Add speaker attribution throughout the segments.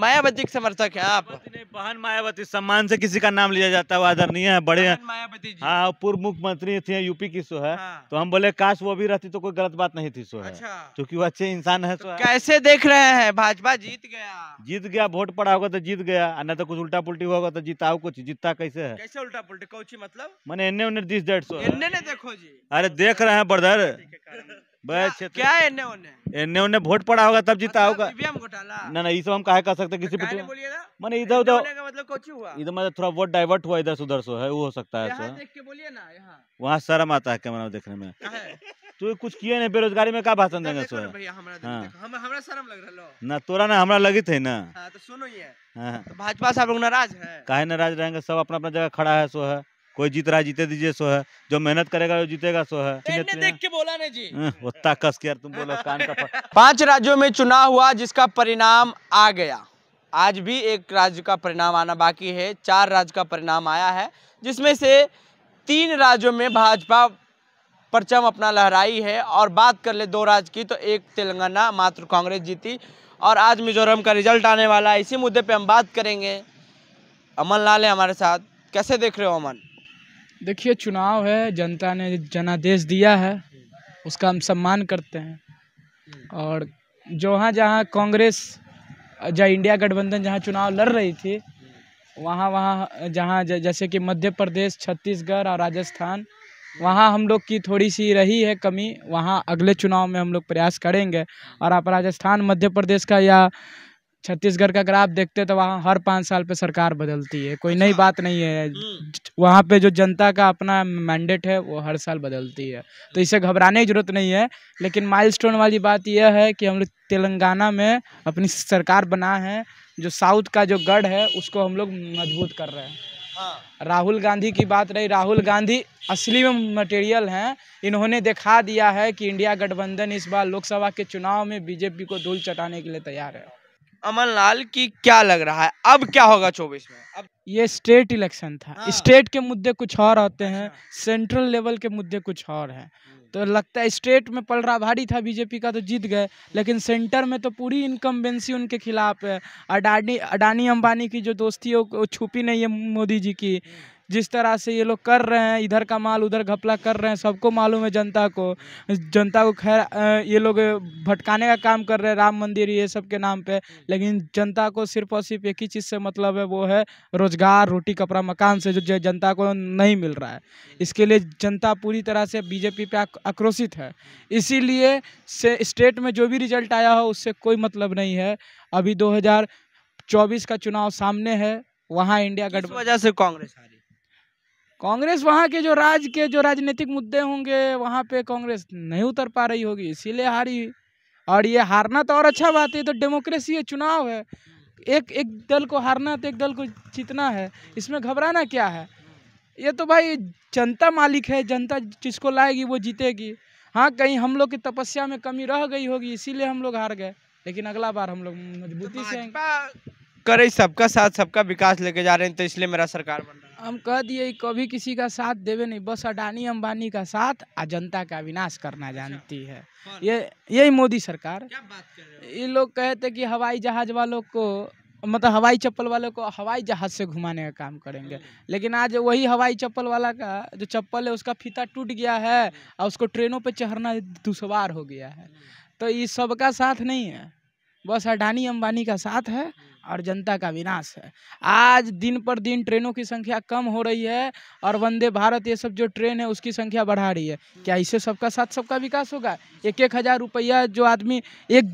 Speaker 1: मायावती के समर्थक है आप बहन मायावती सम्मान से किसी का नाम लिया जाता है वो आदरणीय है बड़े हैं मायावती हाँ पूर्व मुख्यमंत्री थे यूपी की सो है हाँ। तो हम बोले काश वो भी रहती तो कोई गलत बात नहीं थी सो है अच्छा। क्योंकि वो अच्छे इंसान है तो कैसे देख रहे हैं भाजपा जीत गया जीत गया वोट पड़ा होगा तो जीत गया नहीं तो कुछ उल्टा पुलटी होगा तो जीता कुछ जीतता कैसे है
Speaker 2: कैसे उल्टा पुलटी कौची मतलब
Speaker 1: मैंने इन्ने दिस देखो जी अरे देख रहे हैं ब्रदर क्या एनए वोट पड़ा होगा तब जीता मतलब होगा ना ना ये सब हम कहा कर सकते किसी पे तो मैंने इधर उधर
Speaker 2: मतलब
Speaker 1: इधर मतलब थोड़ा वोट डाइवर्ट हुआ इधर से उधर से है वो हो सकता है वहाँ शर्म आता है कैमरा देखने में तो कुछ किए नहीं बेरोजगारी में क्या भाषण देंगे सो हाँ। ना तोरा ना हमारा लगी थे ना
Speaker 2: हाँ, तो सुनो ये हाँ। तो भाजपा से आप लोग नाराज
Speaker 1: है काहे नाराज रहेंगे सब अपना अपना जगह खड़ा है सो है कोई जीत रहा है जीते दीजिए सो है जो मेहनत करेगा वो जीतेगा सो है तो देख
Speaker 2: के बोला ना जी
Speaker 1: हाँ, कस के यार तुम बोलो कान का पांच राज्यों में चुनाव हुआ जिसका परिणाम
Speaker 2: आ गया आज भी एक राज्य का परिणाम आना बाकी है चार राज्य का परिणाम आया है जिसमें से तीन राज्यों में भाजपा परचम अपना लहराई है और बात कर ले दो राज्य की तो एक तेलंगाना मात्र कांग्रेस जीती और आज मिजोरम का रिजल्ट आने वाला है इसी मुद्दे पे हम बात करेंगे अमन लाल है हमारे साथ कैसे देख रहे हो अमन
Speaker 3: देखिए चुनाव है जनता ने जनादेश दिया है उसका हम सम्मान करते हैं और जहाँ जहाँ कांग्रेस जहाँ इंडिया गठबंधन जहाँ चुनाव लड़ रही थी वहाँ वहाँ जहाँ जैसे कि मध्य प्रदेश छत्तीसगढ़ और राजस्थान वहाँ हम लोग की थोड़ी सी रही है कमी वहाँ अगले चुनाव में हम लोग प्रयास करेंगे और आप राजस्थान मध्य प्रदेश का या छत्तीसगढ़ का अगर आप देखते तो वहाँ हर पाँच साल पे सरकार बदलती है कोई अच्छा। नई बात नहीं है हम्म। वहाँ पे जो जनता का अपना मैंडेट है वो हर साल बदलती है तो इसे घबराने की ज़रूरत नहीं है लेकिन माइलस्टोन वाली बात यह है कि हम लोग तेलंगाना में अपनी सरकार बना है जो साउथ का जो गढ़ है उसको हम लोग मजबूत कर रहे हैं हाँ। राहुल गांधी की बात रही राहुल गांधी असली में मटेरियल हैं इन्होंने दिखा दिया है कि इंडिया गठबंधन इस बार लोकसभा के चुनाव में बीजेपी को धूल चटाने के लिए तैयार है लाल की क्या लग रहा है अब क्या होगा चौबीस में अब ये स्टेट इलेक्शन था हाँ। स्टेट के मुद्दे कुछ और होते हैं अच्छा। सेंट्रल लेवल के मुद्दे कुछ और हैं हम्म। तो लगता है स्टेट में रहा भारी था बीजेपी का तो जीत गए लेकिन सेंटर में तो पूरी इनकम्बेंसी उनके खिलाफ है अडानी अडानी अंबानी की जो दोस्ती है वो छुपी नहीं है मोदी जी की हम्म। जिस तरह से ये लोग कर रहे हैं इधर का माल उधर घपला कर रहे हैं सबको मालूम है जनता को जनता को खैर ये लोग भटकाने का काम कर रहे हैं राम मंदिर ये सब के नाम पे लेकिन जनता को सिर्फ और सिर्फ एक ही चीज़ से मतलब है वो है रोज़गार रोटी कपड़ा मकान से जो जनता को नहीं मिल रहा है इसके लिए जनता पूरी तरह से बीजेपी पे आक्रोशित है इसीलिए से स्टेट में जो भी रिजल्ट आया हो उससे कोई मतलब नहीं है अभी 2024 का चुनाव सामने है वहाँ इंडिया गठबंधन वजह से कांग्रेस कांग्रेस वहाँ के जो राज्य के जो राजनीतिक मुद्दे होंगे वहाँ पे कांग्रेस नहीं उतर पा रही होगी इसीलिए हारी और ये हारना तो और अच्छा बात है तो डेमोक्रेसी है चुनाव है एक एक दल को हारना तो एक दल को जीतना है इसमें घबराना क्या है ये तो भाई जनता मालिक है जनता जिसको लाएगी वो जीतेगी हाँ कहीं हम लोग की तपस्या में कमी रह गई होगी इसीलिए हम लोग हार गए लेकिन अगला बार हम लोग तो मजबूती से
Speaker 2: करे सबका साथ सबका विकास लेके जा रहे हैं तो इसलिए मेरा सरकार बन रहा
Speaker 3: है हम कह दिए कभी किसी का साथ देवे नहीं बस अडानी अंबानी का साथ आ जनता का विनाश करना अच्छा। जानती है ये यही मोदी सरकार क्या बात कर ये लोग कहे थे कि हवाई जहाज वालों को मतलब हवाई चप्पल वालों को हवाई जहाज से घुमाने का काम करेंगे हाँ। लेकिन आज वही हवाई चप्पल वाला का जो चप्पल है उसका फीता टूट गया है हाँ। और उसको ट्रेनों पर चढ़ना दुशवार हो गया है हाँ। तो ये सबका साथ नहीं है बस अडानी अंबानी का साथ है हम्म। और जनता का विनाश है आज दिन पर दिन ट्रेनों की संख्या कम हो रही है और वंदे भारत ये सब जो ट्रेन है उसकी संख्या बढ़ा रही है हम्म। क्या इससे सबका साथ सबका विकास होगा एक एक हज़ार रुपया जो आदमी एक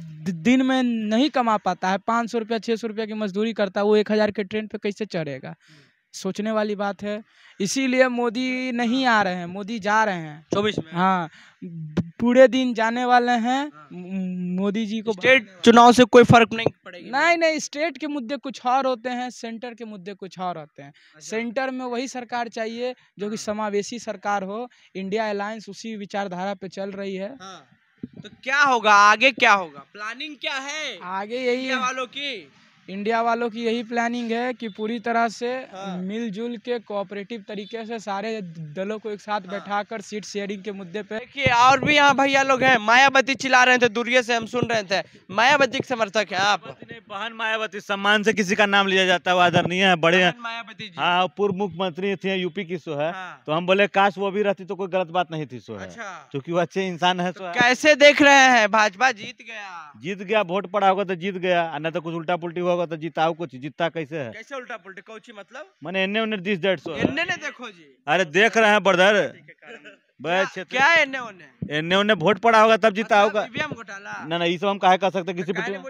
Speaker 3: दिन में नहीं कमा पाता है पाँच सौ रुपया छः सौ रुपया की मजदूरी करता है वो एक हज़ार के ट्रेन पर कैसे चढ़ेगा हम्म। सोचने वाली बात है इसीलिए मोदी नहीं आ रहे हैं मोदी जा रहे हैं चौबीस में हाँ पूरे दिन जाने वाले हैं हाँ। मोदी जी को
Speaker 2: स्टेट चुनाव से कोई फर्क नहीं
Speaker 3: पड़ेगा नहीं नहीं स्टेट के मुद्दे कुछ और होते हैं सेंटर के मुद्दे कुछ और होते हैं अच्छा। सेंटर में वही सरकार चाहिए जो कि हाँ। समावेशी सरकार हो इंडिया अलायंस उसी विचारधारा पे चल रही है हाँ। तो क्या होगा आगे क्या होगा प्लानिंग क्या है आगे यही वालों की इंडिया वालों की यही प्लानिंग है कि पूरी तरह से हाँ। मिलजुल के कोऑपरेटिव तरीके से सारे दलों को एक साथ हाँ। बैठाकर सीट शेयरिंग के मुद्दे पे देखिए और भी यहाँ भैया लोग हैं
Speaker 2: मायावती चिल्ला रहे थे दूरिये से हम सुन रहे थे मायावती के समर्थक है आप
Speaker 1: बहन मायावती सम्मान से किसी का नाम लिया जाता है वो आदरणीय है बड़े हैं मायावती हाँ पूर्व मुख्यमंत्री थे यूपी की सो है हाँ। तो हम बोले काश वो भी रहती तो कोई गलत बात नहीं थी सो है अच्छा। क्योंकि वो अच्छे इंसान तो है कैसे देख रहे हैं भाजपा जीत गया जीत गया वोट पड़ा होगा तो जीत गया न तो कुछ उल्टा पुलटी होगा होगा तो जीता कुछ जीता कैसे है
Speaker 2: कैसे उल्टा पुलटा कौची मतलब
Speaker 1: मैंने एन्ने उन्ने दिस डेढ़ सौ एन्ने ने देखो जी अरे देख रहे हैं ब्रदर क्या एन्ने उन्ने एन्ने उन्ने वोट पड़ा होगा तब मतलब जीता होगा ना ना ये सब हम कहे कह सकते किसी पे तो-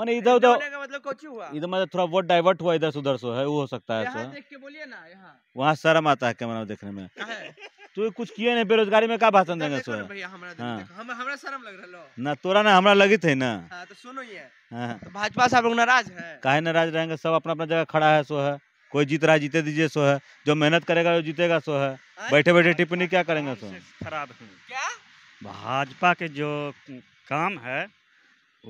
Speaker 1: मैंने इधर उधर
Speaker 2: मतलब
Speaker 1: इधर मतलब थोड़ा वोट डाइवर्ट हुआ इधर से उधर सो है वो हो सकता है वहाँ शर्म आता है कैमरा देखने में तू कुछ किए नहीं बेरोजगारी में क्या भाषण देंगे सो हाँ। ना तोरा ना हमारा लगित है ना
Speaker 2: हाँ, तो सुनो ये
Speaker 1: हाँ। तो भाजपा से आप लोग नाराज है काहे नाराज रहेंगे सब अपना अपना जगह खड़ा है सो है कोई जीत रहा है जीते दीजिए सो है जो मेहनत करेगा वो जीतेगा सो है अच्छा, बैठे बैठे टिप्पणी क्या करेंगे सो खराब है क्या भाजपा के जो काम है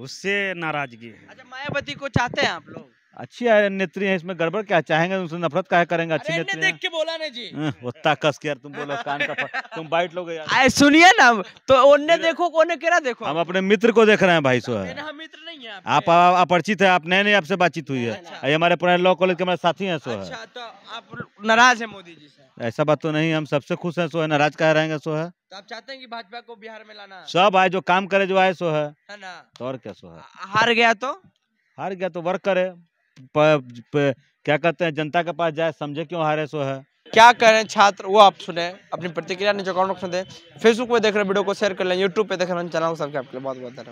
Speaker 1: उससे नाराजगी है अच्छा मायावती को चाहते हैं आप लोग अच्छी है नेत्री है इसमें गड़बड़ क्या चाहेंगे तो उनसे नफरत क्या करेंगे अच्छी नेत्री देख के बोला ने जी उत्ता हाँ, कस के यार तुम बोलो कान का तुम बाइट लोगे यार आए सुनिए ना तो उनने देखो ओने केरा देखो हम अपने मित्र को देख रहे हैं भाई सो है मित्र नहीं है आप अपरिचित है आप नए नए आपसे बातचीत हुई है अच्छा, अच्छा। ये हमारे पुराने लॉ कॉलेज के हमारे साथी है सो है
Speaker 2: आप नाराज है मोदी जी
Speaker 1: ऐसा बात तो नहीं हम सबसे खुश है सो है नाराज कह रहेंगे सो है
Speaker 2: तो आप चाहते हैं कि भाजपा को बिहार में
Speaker 1: लाना सब आए जो काम करे जो आए सो है ना तो और क्या सो है हार गया तो हार गया तो वर्क करे प, प, क्या कहते हैं जनता के पास जाए समझे क्यों हारे सो है
Speaker 2: क्या करें छात्र वो आप सुने अपनी प्रतिक्रिया नीचे कमेंट बॉक्स में दें फेसबुक पे देख रहे वीडियो को शेयर कर लें यूट्यूब पे देख रहे हैं चैनल को सबके आपके लिए बहुत बहुत धन्यवाद